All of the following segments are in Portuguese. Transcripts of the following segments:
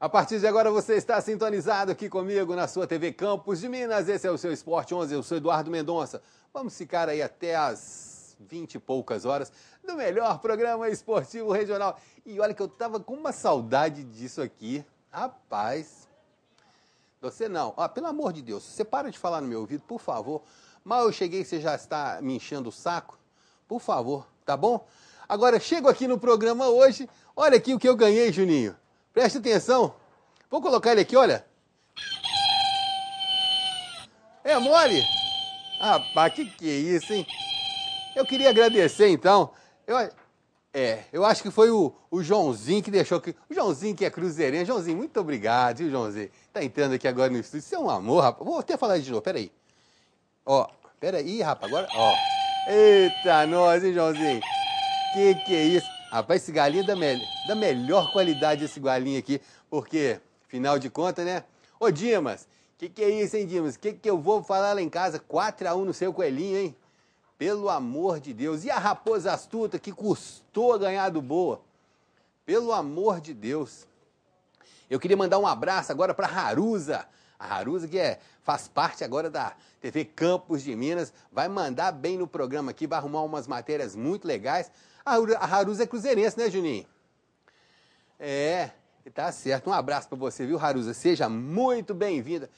A partir de agora você está sintonizado aqui comigo na sua TV Campos de Minas. Esse é o seu Esporte 11, eu sou Eduardo Mendonça. Vamos ficar aí até as 20 e poucas horas do melhor programa esportivo regional. E olha que eu estava com uma saudade disso aqui. Rapaz, você não. Ah, pelo amor de Deus, você para de falar no meu ouvido, por favor. Mal eu cheguei, você já está me enchendo o saco? Por favor, tá bom? Agora, chego aqui no programa hoje. Olha aqui o que eu ganhei, Juninho. Preste atenção. Vou colocar ele aqui, olha. É mole? Rapaz, que que é isso, hein? Eu queria agradecer, então. Eu, é, eu acho que foi o, o Joãozinho que deixou que. O Joãozinho que é cruzeirense. Joãozinho, muito obrigado, viu, Joãozinho? Tá entrando aqui agora no estúdio. Isso é um amor, rapaz. Vou até falar de novo, peraí. Ó, peraí, rapaz, agora. Ó. Eita, nós, hein, Joãozinho? Que que é isso? Rapaz, esse galinho é da, me... da melhor qualidade, esse galinho aqui, porque, final de contas, né? Ô, Dimas, que que é isso, hein, Dimas? Que que eu vou falar lá em casa? 4x1 no seu coelhinho, hein? Pelo amor de Deus. E a raposa astuta que custou ganhar do Boa? Pelo amor de Deus. Eu queria mandar um abraço agora para Haruza. A Haruza, que é, faz parte agora da TV Campos de Minas, vai mandar bem no programa aqui, vai arrumar umas matérias muito legais. A Haruza é cruzeirense, né, Juninho? É, tá certo. Um abraço para você, viu, Haruza? Seja muito bem-vinda.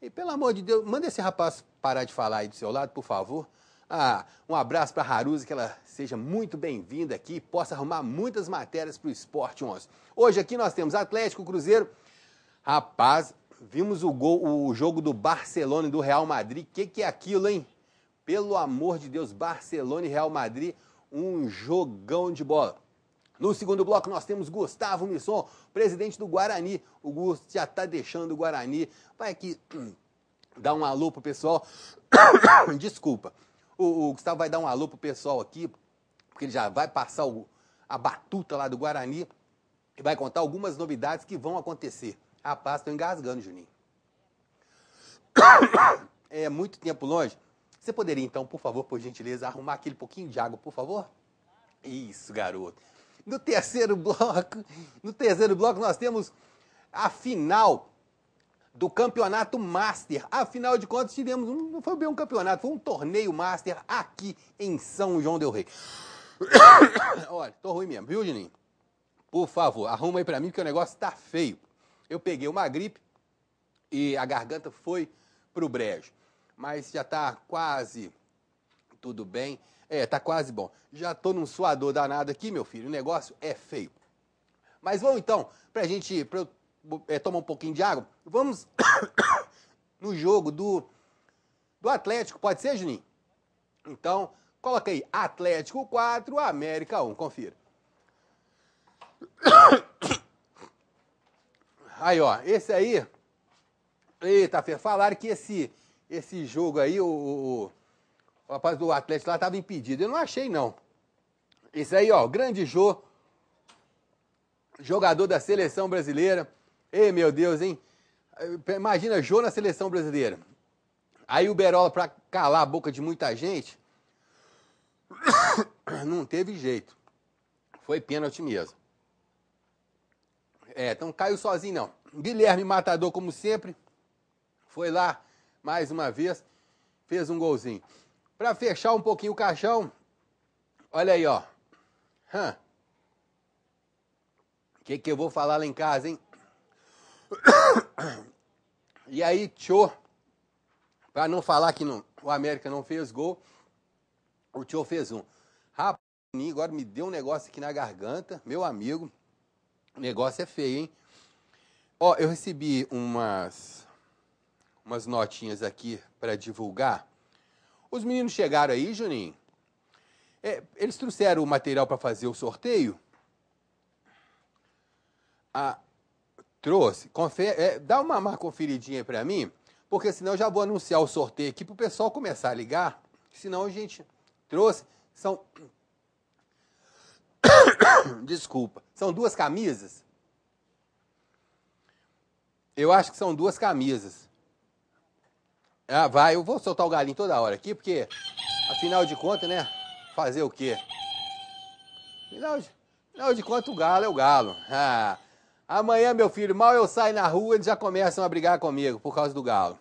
E pelo amor de Deus, manda esse rapaz parar de falar aí do seu lado, por favor. Ah, um abraço para Haruza, que ela seja muito bem-vinda aqui, e possa arrumar muitas matérias para o Esporte 11. Hoje aqui nós temos Atlético, Cruzeiro. Rapaz, vimos o, gol, o jogo do Barcelona e do Real Madrid. O que, que é aquilo, hein? Pelo amor de Deus, Barcelona e Real Madrid um jogão de bola. No segundo bloco, nós temos Gustavo Misson, presidente do Guarani. O Gusto já está deixando o Guarani. Vai aqui hum, dar um alô pro pessoal. Desculpa. O, o, Gustavo vai dar um alô pro pessoal aqui, porque ele já vai passar o, a batuta lá do Guarani e vai contar algumas novidades que vão acontecer. Rapaz, estou engasgando, Juninho. É muito tempo longe. Você poderia, então, por favor, por gentileza, arrumar aquele pouquinho de água, por favor? Isso, garoto. No terceiro bloco, no terceiro bloco nós temos a final do campeonato Master. Afinal de contas, tivemos um, não foi bem um campeonato, foi um torneio Master aqui em São João del Rei. Olha, tô ruim mesmo, viu, Juninho? Por favor, arruma aí para mim que o negócio tá feio. Eu peguei uma gripe e a garganta foi pro brejo mas já tá quase tudo bem. É, tá quase bom. Já tô num suador danado aqui, meu filho. O negócio é feio. Mas vamos então, pra gente pra eu, é, tomar um pouquinho de água, vamos no jogo do, do Atlético, pode ser, Juninho? Então, coloca aí Atlético 4, América 1, confira. Aí, ó, esse aí. Eita, Fê, falaram que esse esse jogo aí, o, o, o rapaz do Atlético lá estava impedido. Eu não achei, não. Esse aí, ó, grande Jô, jogador da seleção brasileira. Ei, meu Deus, hein? Eh, imagina Jô na seleção brasileira. Aí o Berola, para calar a boca de muita gente, não teve jeito. Foi pênalti mesmo. É, então caiu sozinho, não. Guilherme Matador, como sempre, foi lá mais uma vez, fez um golzinho. Para fechar um pouquinho o caixão, olha aí, ó. O que, que eu vou falar lá em casa, hein? E aí, Tio, para não falar que não, o América não fez gol, o Tio fez um. Rapaz, agora me deu um negócio aqui na garganta, meu amigo. O negócio é feio, hein? Ó, eu recebi umas umas notinhas aqui para divulgar. Os meninos chegaram aí, Juninho. É, eles trouxeram o material para fazer o sorteio? Ah, trouxe. Confer, é, dá uma, uma conferidinha para mim, porque senão eu já vou anunciar o sorteio aqui para o pessoal começar a ligar. Senão a gente trouxe. São. Desculpa. São duas camisas? Eu acho que são duas camisas. Ah, vai, eu vou soltar o galinho toda hora aqui, porque afinal de contas, né? Fazer o quê? Afinal de, afinal de contas, o galo é o galo. Ah, amanhã, meu filho, mal eu saio na rua, eles já começam a brigar comigo por causa do galo.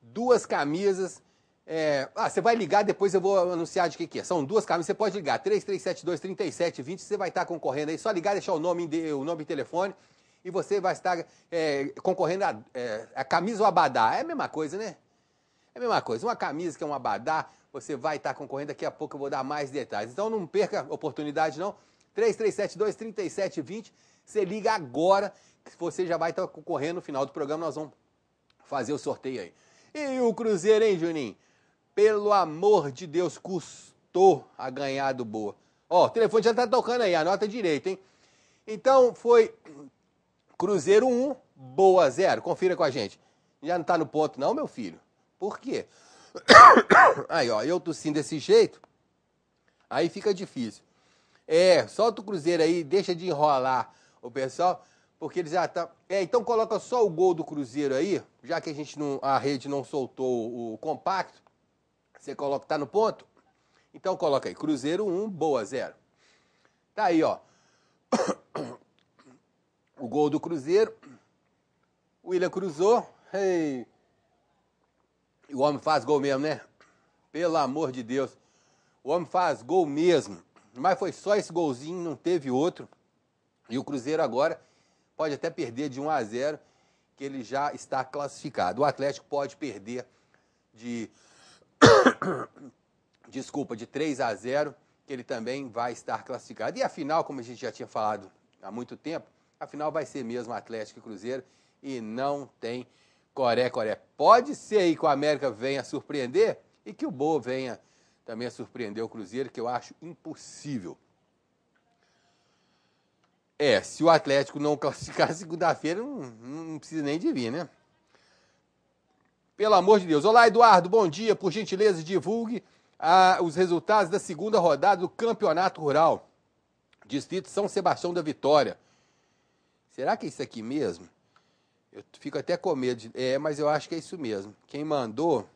Duas camisas. É... Ah, você vai ligar, depois eu vou anunciar de que, que é. São duas camisas, você pode ligar. 3372 3720, você vai estar concorrendo aí. Só ligar, deixar o nome, o nome e telefone e você vai estar é, concorrendo a, é, a camisa ou abadá. É a mesma coisa, né? É a mesma coisa. Uma camisa que é um abadá, você vai estar concorrendo. Daqui a pouco eu vou dar mais detalhes. Então não perca a oportunidade, não. 337-237-20. Você liga agora, que você já vai estar concorrendo. No final do programa, nós vamos fazer o sorteio aí. E o Cruzeiro, hein, Juninho? Pelo amor de Deus, custou a ganhar do Boa. Ó, o telefone já tá tocando aí, anota direito, hein? Então foi Cruzeiro 1, Boa 0. Confira com a gente. Já não tá no ponto não, meu filho? Por quê? Aí, ó, eu tossindo desse jeito, aí fica difícil. É, solta o Cruzeiro aí, deixa de enrolar o pessoal, porque eles já tá. É, então coloca só o gol do Cruzeiro aí, já que a gente não, a rede não soltou o compacto. Você coloca, tá no ponto? Então coloca aí, Cruzeiro 1, boa 0. Tá aí, ó. o gol do Cruzeiro. O William cruzou. e O homem faz gol mesmo, né? Pelo amor de Deus. O homem faz gol mesmo. Mas foi só esse golzinho, não teve outro. E o Cruzeiro agora pode até perder de 1 a 0, que ele já está classificado. O Atlético pode perder de desculpa, de 3 a 0, que ele também vai estar classificado. E a final, como a gente já tinha falado há muito tempo, Afinal, vai ser mesmo Atlético e Cruzeiro e não tem Coreia, Coreia. Pode ser aí que o América venha surpreender e que o Boa venha também a surpreender o Cruzeiro, que eu acho impossível. É, se o Atlético não classificar segunda-feira, não, não precisa nem de vir, né? Pelo amor de Deus. Olá, Eduardo, bom dia. Por gentileza, divulgue ah, os resultados da segunda rodada do Campeonato Rural. Distrito São Sebastião da Vitória. Será que é isso aqui mesmo? Eu fico até com medo. De... É, mas eu acho que é isso mesmo. Quem mandou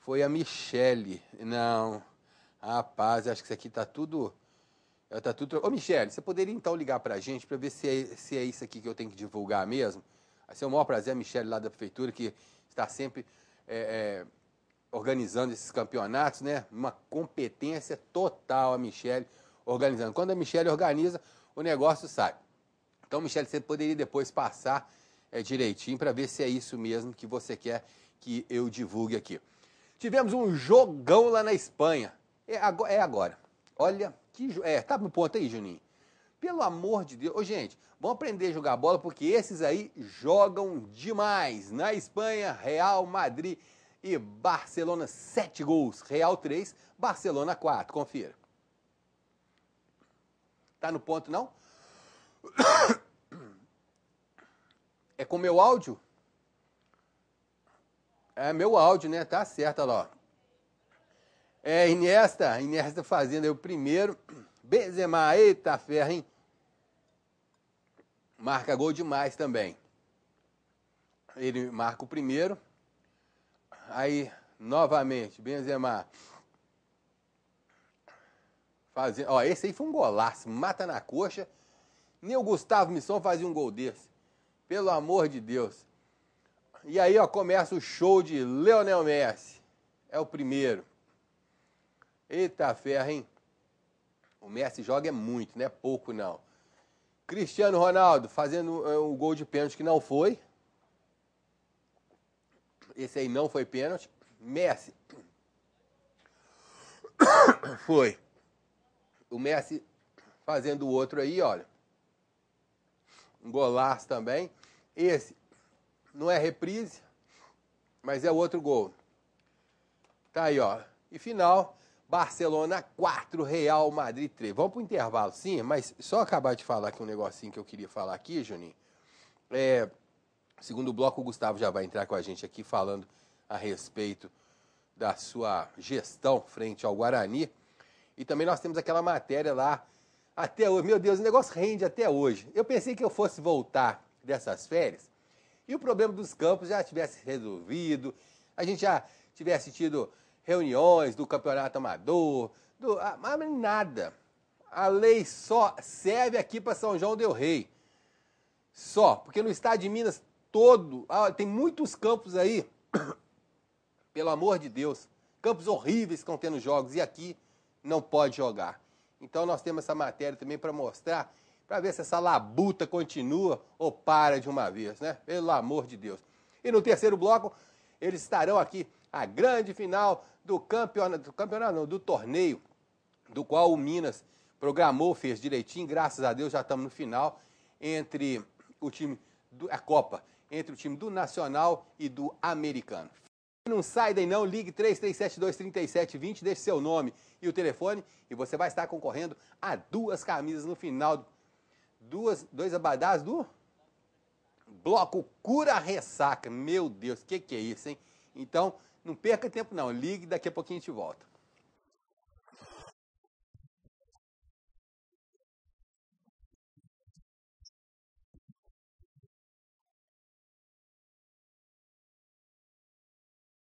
foi a Michele. Não. Rapaz, acho que isso aqui tá tudo. É, tá tudo... Ô, Michele, você poderia então ligar pra gente para ver se é, se é isso aqui que eu tenho que divulgar mesmo? Vai ser o maior prazer, a Michele, lá da prefeitura, que está sempre é, é, organizando esses campeonatos, né? Uma competência total a Michele organizando. Quando a Michele organiza, o negócio sai. Então, Michele, você poderia depois passar é, direitinho para ver se é isso mesmo que você quer que eu divulgue aqui. Tivemos um jogão lá na Espanha. É agora. É agora. Olha que. Jo... É, tá no ponto aí, Juninho. Pelo amor de Deus. Ô, gente, vamos aprender a jogar bola porque esses aí jogam demais. Na Espanha, Real Madrid e Barcelona, sete gols. Real 3, Barcelona 4. Confira. Tá no ponto, não? É com meu áudio? É meu áudio, né? Tá certo, olha lá. É, Iniesta, Iniesta fazendo aí o primeiro. Benzema, eita ferro, hein? Marca gol demais também. Ele marca o primeiro. Aí, novamente, Benzema. Fazendo, ó, esse aí foi um golaço, mata na coxa. Nem o Gustavo Missão fazia um gol desse. Pelo amor de Deus. E aí ó, começa o show de Leonel Messi. É o primeiro. Eita ferra, hein? O Messi joga é muito, não é pouco não. Cristiano Ronaldo fazendo é, o gol de pênalti que não foi. Esse aí não foi pênalti. Messi. Foi. O Messi fazendo o outro aí, olha. Um golaço também. Esse não é reprise, mas é outro gol. Tá aí, ó. E final, Barcelona 4, Real Madrid 3. Vamos pro intervalo, sim, mas só acabar de falar aqui um negocinho que eu queria falar aqui, Juninho. É, segundo bloco, o Gustavo já vai entrar com a gente aqui falando a respeito da sua gestão frente ao Guarani. E também nós temos aquela matéria lá até hoje. Meu Deus, o negócio rende até hoje. Eu pensei que eu fosse voltar dessas férias e o problema dos campos já tivesse resolvido, a gente já tivesse tido reuniões do campeonato amador, do, ah, mas nada. A lei só serve aqui para São João del Rei. Só, porque no estado de Minas todo, ah, tem muitos campos aí, pelo amor de Deus, campos horríveis que estão tendo jogos e aqui não pode jogar. Então nós temos essa matéria também para mostrar para ver se essa labuta continua ou para de uma vez, né? Pelo amor de Deus. E no terceiro bloco, eles estarão aqui a grande final do campeonato, do campeonato não, do torneio, do qual o Minas programou, fez direitinho, graças a Deus já estamos no final, entre o time da Copa, entre o time do Nacional e do Americano. Não sai daí não, ligue 33723720, deixe seu nome e o telefone e você vai estar concorrendo a duas camisas no final duas, dois abadás do bloco Cura Ressaca. Meu Deus, o que, que é isso, hein? Então, não perca tempo não, ligue, daqui a pouquinho a gente volta.